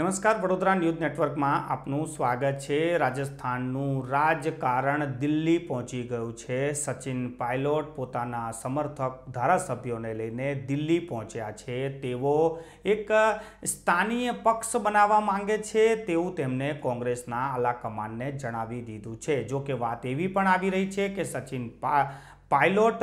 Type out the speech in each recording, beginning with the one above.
નમસ્કાર વડોદરા ન્યૂઝ નેટવર્કમાં આપનું સ્વાગત છે રાજસ્થાનનું રાજકારણ દિલ્હી પહોંચી ગયું છે સચિન પાયલોટ પોતાના સમર્થક ધારાસભ્યોને લઈને દિલ્હી પહોંચ્યા છે તેઓ એક સ્થાનીય પક્ષ બનાવવા માંગે છે તેવું તેમણે કોંગ્રેસના આલાકમાનને જણાવી દીધું છે જોકે વાત એવી પણ આવી રહી છે કે સચિન પાયલોટ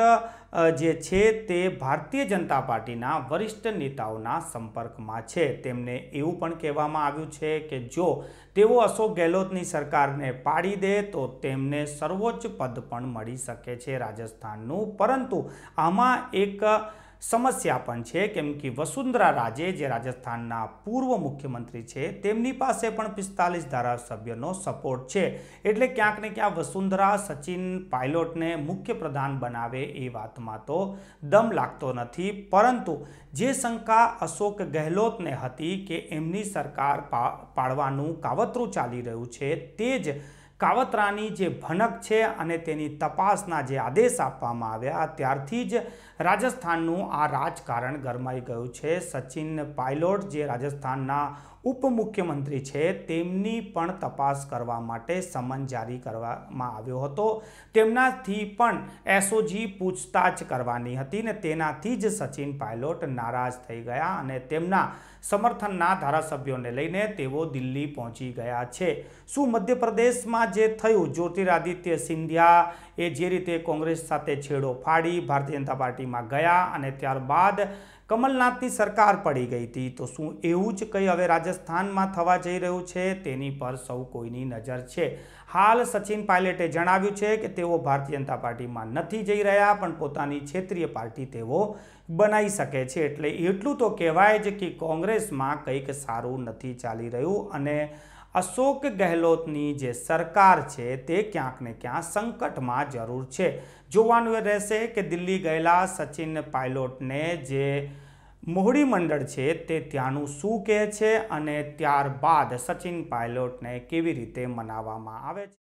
જે છે તે ભારતીય જનતા પાર્ટીના વરિષ્ઠ નેતાઓના સંપર્કમાં છે તેમને એવું પણ કહેવામાં આવ્યું છે કે જો તેઓ અશોક ગેહલોતની સરકારને પાડી દે તો તેમને સર્વોચ્ચ પદ પણ મળી શકે છે રાજસ્થાનનું પરંતુ આમાં એક સમસ્યા પણ છે કેમ કે વસુંધરા રાજે જે રાજસ્થાનના પૂર્વ મુખ્યમંત્રી છે તેમની પાસે પણ પિસ્તાલીસ ધારાસભ્યનો સપોર્ટ છે એટલે ક્યાંક ને ક્યાંક વસુંધરા સચિન પાયલોટને મુખ્યપ્રધાન બનાવે એ વાતમાં તો દમ લાગતો નથી પરંતુ જે શંકા અશોક ગહેલોતને હતી કે એમની સરકાર પાડવાનું કાવતરું ચાલી રહ્યું છે તે જ કાવતરાની જે ભનક છે અને તેની તપાસના જે આદેશ આપવામાં આવ્યા ત્યારથી જ રાજસ્થાનનું આ રાજકારણ ગરમાઈ ગયું છે સચિન પાયલોટ જે રાજસ્થાનના ઉપમુખ્યમંત્રી છે તેમની પણ તપાસ કરવા માટે સમન જારી કરવામાં આવ્યો હતો તેમનાથી પણ એસઓજી પૂછતાછ કરવાની હતી ને તેનાથી જ સચિન પાયલોટ નારાજ થઈ ગયા અને તેમના સમર્થનના ધારાસભ્યોને લઈને તેઓ દિલ્હી પહોંચી ગયા છે શું મધ્યપ્રદેશમાં જે થયું જ્યોતિરાદિત્ય સિંધિયા એ જે રીતે કોંગ્રેસ સાથે છેડો ફાડી ભારતીય જનતા પાર્ટીમાં ગયા અને ત્યારબાદ કમલનાથની સરકાર પડી ગઈ હતી તો શું એવું જ કંઈ હવે રાજસ્થાનમાં થવા જઈ રહ્યું છે તેની પર સૌ કોઈની નજર છે હાલ સચિન પાયલટે જણાવ્યું છે કે તેઓ ભારતીય જનતા પાર્ટીમાં નથી જઈ રહ્યા પણ પોતાની ક્ષેત્રીય પાર્ટી તેઓ બનાવી શકે છે એટલે એટલું તો કહેવાય જ કે કોંગ્રેસમાં કંઈક સારું નથી ચાલી રહ્યું અને અશોક ગહેલોતની જે સરકાર છે તે ક્યાંક ને ક્યાં સંકટમાં જરૂર છે જોવાનું રહેશે કે દિલ્હી ગયેલા સચિન પાયલોટને જે મોહડી મંડળ છે તે ત્યાંનું શું કહે છે અને ત્યારબાદ સચિન પાયલોટને કેવી રીતે મનાવવામાં આવે છે